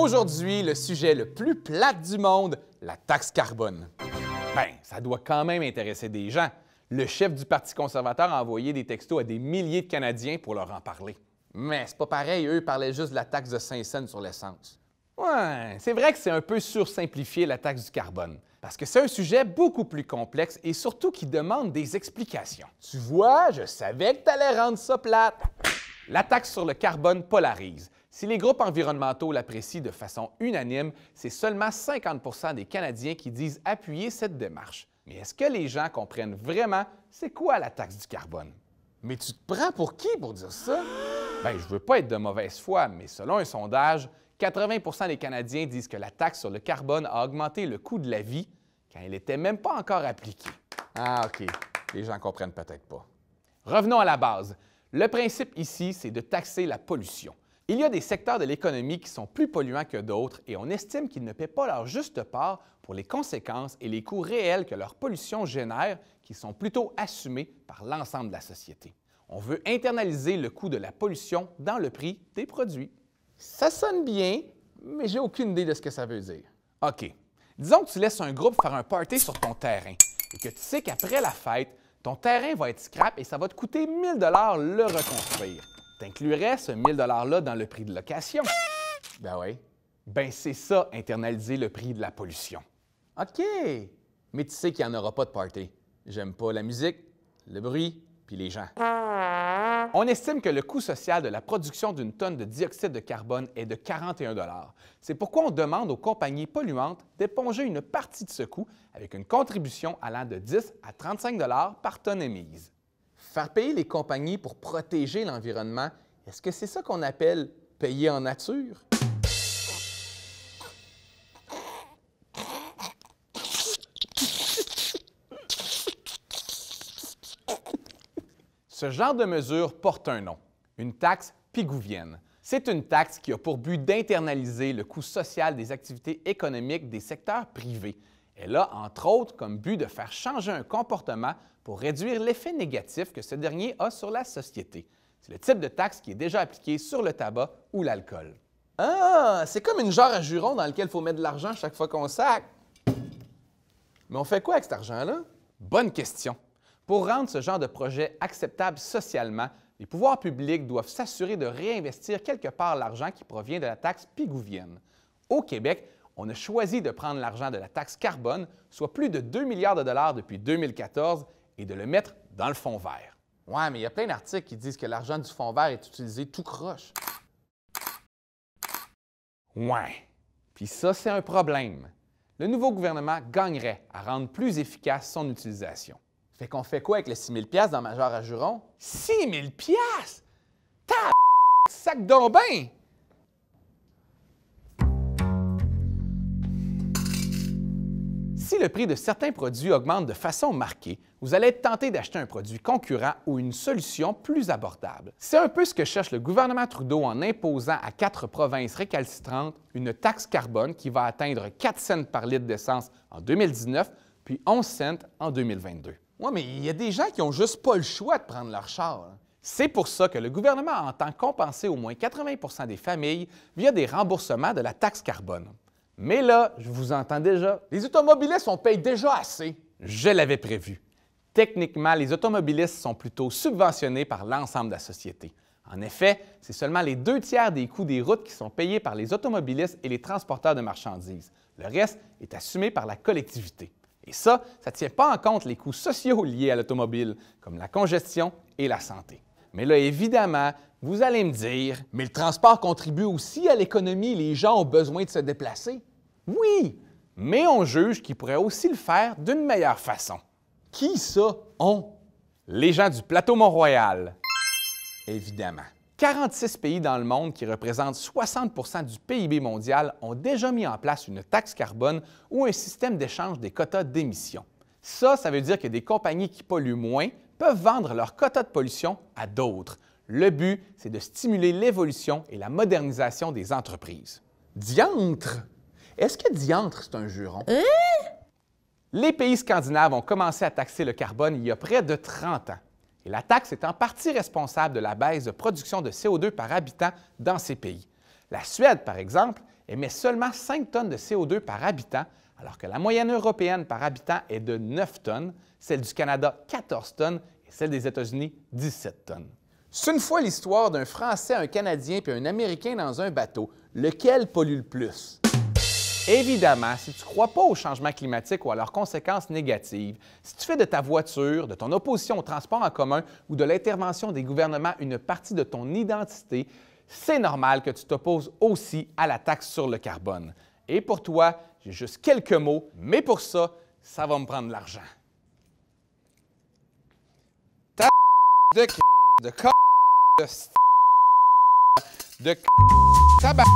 Aujourd'hui, le sujet le plus plate du monde, la taxe carbone. Ben, ça doit quand même intéresser des gens. Le chef du Parti conservateur a envoyé des textos à des milliers de Canadiens pour leur en parler. Mais c'est pas pareil, eux parlaient juste de la taxe de 5 cents sur l'essence. Ouais, c'est vrai que c'est un peu sursimplifié la taxe du carbone, parce que c'est un sujet beaucoup plus complexe et surtout qui demande des explications. Tu vois, je savais que t'allais rendre ça plate. La taxe sur le carbone polarise. Si les groupes environnementaux l'apprécient de façon unanime, c'est seulement 50 des Canadiens qui disent appuyer cette démarche. Mais est-ce que les gens comprennent vraiment c'est quoi la taxe du carbone? Mais tu te prends pour qui pour dire ça? Bien, je veux pas être de mauvaise foi, mais selon un sondage, 80 des Canadiens disent que la taxe sur le carbone a augmenté le coût de la vie quand elle n'était même pas encore appliquée. Ah, OK. Les gens comprennent peut-être pas. Revenons à la base. Le principe ici, c'est de taxer la pollution. Il y a des secteurs de l'économie qui sont plus polluants que d'autres et on estime qu'ils ne paient pas leur juste part pour les conséquences et les coûts réels que leur pollution génère, qui sont plutôt assumés par l'ensemble de la société. On veut internaliser le coût de la pollution dans le prix des produits. Ça sonne bien, mais j'ai aucune idée de ce que ça veut dire. OK. Disons que tu laisses un groupe faire un party sur ton terrain et que tu sais qu'après la fête, ton terrain va être scrap et ça va te coûter 1000 le reconstruire. T'inclurais ce 1000 $-là dans le prix de location. Ben oui. Ben c'est ça, internaliser le prix de la pollution. OK. Mais tu sais qu'il n'y en aura pas de party. J'aime pas la musique, le bruit, puis les gens. On estime que le coût social de la production d'une tonne de dioxyde de carbone est de 41 C'est pourquoi on demande aux compagnies polluantes d'éponger une partie de ce coût avec une contribution allant de 10 à 35 par tonne émise. Faire payer les compagnies pour protéger l'environnement, est-ce que c'est ça qu'on appelle payer en nature? Ce genre de mesure porte un nom, une taxe pigouvienne. C'est une taxe qui a pour but d'internaliser le coût social des activités économiques des secteurs privés, elle a, entre autres, comme but de faire changer un comportement pour réduire l'effet négatif que ce dernier a sur la société. C'est le type de taxe qui est déjà appliqué sur le tabac ou l'alcool. Ah, c'est comme une genre à jurons dans lequel il faut mettre de l'argent chaque fois qu'on sac. Mais on fait quoi avec cet argent-là? Bonne question. Pour rendre ce genre de projet acceptable socialement, les pouvoirs publics doivent s'assurer de réinvestir quelque part l'argent qui provient de la taxe pigouvienne. Au Québec, on a choisi de prendre l'argent de la taxe carbone, soit plus de 2 milliards de dollars depuis 2014, et de le mettre dans le fonds vert. Ouais, mais il y a plein d'articles qui disent que l'argent du fonds vert est utilisé tout croche. Ouais. Puis ça, c'est un problème. Le nouveau gouvernement gagnerait à rendre plus efficace son utilisation. Fait qu'on fait quoi avec les 6 000 dans Major à Juron? 6 000 Ta sac d'ombin! Si le prix de certains produits augmente de façon marquée, vous allez être tenté d'acheter un produit concurrent ou une solution plus abordable. C'est un peu ce que cherche le gouvernement Trudeau en imposant à quatre provinces récalcitrantes une taxe carbone qui va atteindre 4 cents par litre d'essence en 2019, puis 11 cents en 2022. Oui, mais il y a des gens qui n'ont juste pas le choix de prendre leur char. Hein. C'est pour ça que le gouvernement entend compenser au moins 80 des familles via des remboursements de la taxe carbone. Mais là, je vous entends déjà, les automobilistes, on paye déjà assez. Je l'avais prévu. Techniquement, les automobilistes sont plutôt subventionnés par l'ensemble de la société. En effet, c'est seulement les deux tiers des coûts des routes qui sont payés par les automobilistes et les transporteurs de marchandises. Le reste est assumé par la collectivité. Et ça, ça ne tient pas en compte les coûts sociaux liés à l'automobile, comme la congestion et la santé. Mais là, évidemment, vous allez me dire, mais le transport contribue aussi à l'économie, les gens ont besoin de se déplacer. Oui, mais on juge qu'ils pourraient aussi le faire d'une meilleure façon. Qui ça, ont? Les gens du plateau Mont-Royal. Évidemment. 46 pays dans le monde qui représentent 60 du PIB mondial ont déjà mis en place une taxe carbone ou un système d'échange des quotas d'émissions. Ça, ça veut dire que des compagnies qui polluent moins peuvent vendre leurs quotas de pollution à d'autres. Le but, c'est de stimuler l'évolution et la modernisation des entreprises. Diantre! Est-ce que diantre, c'est un juron? Hein? Les pays scandinaves ont commencé à taxer le carbone il y a près de 30 ans. Et la taxe est en partie responsable de la baisse de production de CO2 par habitant dans ces pays. La Suède, par exemple, émet seulement 5 tonnes de CO2 par habitant, alors que la moyenne européenne par habitant est de 9 tonnes, celle du Canada 14 tonnes et celle des États-Unis 17 tonnes. C'est une fois l'histoire d'un Français, un Canadien puis un Américain dans un bateau. Lequel pollue le plus? Évidemment, si tu ne crois pas au changement climatique ou à leurs conséquences négatives, si tu fais de ta voiture, de ton opposition au transport en commun ou de l'intervention des gouvernements une partie de ton identité, c'est normal que tu t'opposes aussi à la taxe sur le carbone. Et pour toi, j'ai juste quelques mots, mais pour ça, ça va me prendre de l'argent. Ta de de de de the about